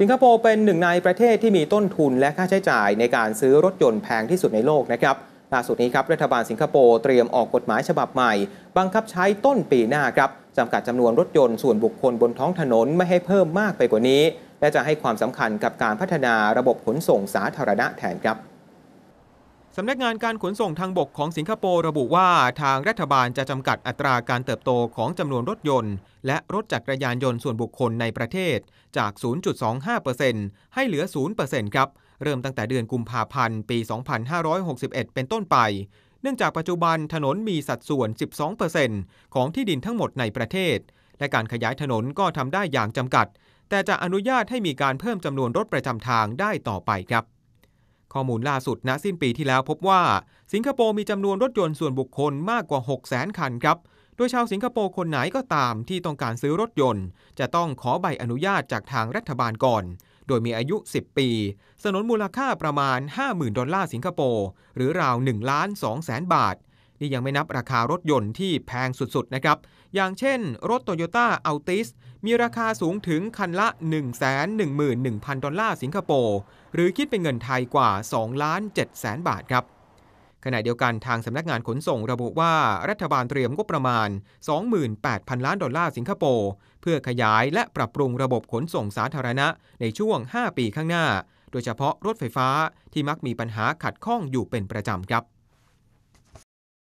สิงคโปร์เป็นหนึ่งในประเทศที่มีต้นทุนและค่าใช้จ่ายในการซื้อรถยนต์แพงที่สุดในโลกนะครับ ล่าสุดนี้ครับรัฐบาลสิงคโปร์เตรียมออกกฎหมายฉบับใหม่บังคับใช้ต้นปีหน้าครับจำกัดจำนวนรถยนต์ส่วนบุคคลบนท้องถนนไม่ให้เพิ่มมากไปกว่านี้ และจะให้ความสำคัญกับการพัฒนาระบบขนส่งสาธารณะแทนครับสำนักงานการขนส่งทางบกของสิงคโปร์ระบุว่าทางรัฐบาลจะจำกัดอัตราการเติบโตของจำนวนรถยนต์และรถจักรยานยนต์ส่วนบุคคลในประเทศจาก 0.25%ให้เหลือ 0%ครับ เริ่มตั้งแต่เดือนกุมภาพันธ์ ปี 2561 เป็นต้นไป เนื่องจากปัจจุบันถนนมีสัดส่วน 12%ของที่ดินทั้งหมดในประเทศ และการขยายถนนก็ทำได้อย่างจำกัด แต่จะอนุญาตให้มีการเพิ่มจำนวนรถประจำทางได้ต่อไปครับข้อมูลล่าสุดณสิ้นปีที่แล้วพบว่า สิงคโปร์มีจำนวนรถยนต์ส่วนบุคคลมากกว่า6 0แสนคันครับ โดยชาวสิงคโปร์คนไหนก็ตามที่ต้องการซื้อรถยนต์ จะต้องขอใบอนุญาตจากทางรัฐบาลก่อน โดยมีอายุ 10 ปี สนนมูลค่าประมาณ 50,000 ดอลลาร์สิงคโปร์ หรือราว 1 ล้าน 2 แสนบาทนี่ยังไม่นับราคารถยนต์ที่แพงสุด ๆ นะครับ อย่างเช่น รถ t o y ้ t a a ล t ิสมีราคาสูงถึงคันละ 111,000 ดอลลาร์สิงคโปร์ หรือคิดเป็นเงินไทยกว่า2ล้าน7แสนบาทครับ ขณะเดียวกันทางสำนักงานขนส่งระบุว่า รัฐบาลเตรียมงบประมาณ 28,000 ล้านดอลลาร์สิงคโปร์ เพื่อขยายและปรับปรุงระบบขนส่งสาธารณะในช่วง 5 ปีข้างหน้า โดยเฉพาะรถไฟฟ้าที่มักมีปัญหาขัดข้องอยู่เป็นประจำครับ